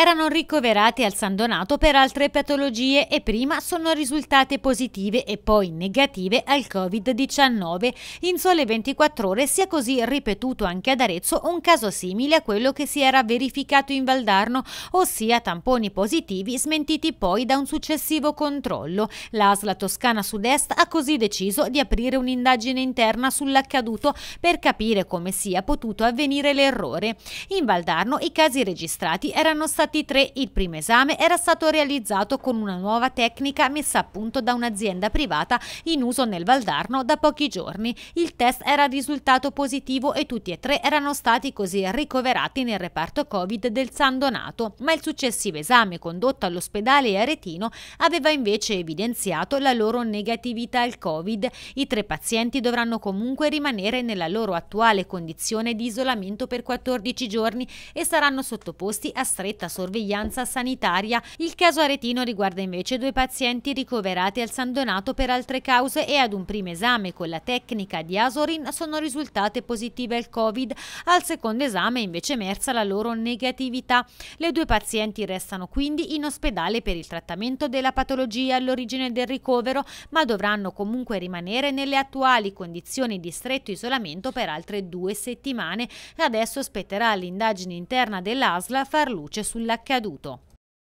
erano ricoverate al San Donato per altre patologie e prima sono risultate positive e poi negative al Covid-19. In sole 24 ore si è così ripetuto anche ad Arezzo un caso simile a quello che si era verificato in Valdarno, ossia tamponi positivi smentiti poi da un successivo controllo. L'ASLA Toscana Sud-Est ha così deciso di aprire un'indagine interna sull'accaduto per capire come sia potuto avvenire l'errore. In Valdarno i casi registrati erano stati Infatti 3 il primo esame era stato realizzato con una nuova tecnica messa a punto da un'azienda privata in uso nel Valdarno da pochi giorni. Il test era risultato positivo e tutti e tre erano stati così ricoverati nel reparto Covid del San Donato, ma il successivo esame condotto all'ospedale Aretino aveva invece evidenziato la loro negatività al Covid. I tre pazienti dovranno comunque rimanere nella loro attuale condizione di isolamento per 14 giorni e saranno sottoposti a stretta sorveglianza sanitaria. Il caso aretino riguarda invece due pazienti ricoverati al San Donato per altre cause e ad un primo esame con la tecnica di Asorin sono risultate positive al Covid. Al secondo esame invece emersa la loro negatività. Le due pazienti restano quindi in ospedale per il trattamento della patologia all'origine del ricovero, ma dovranno comunque rimanere nelle attuali condizioni di stretto isolamento per altre due settimane. Adesso spetterà all'indagine interna dell'ASLA far luce sul sull'accaduto.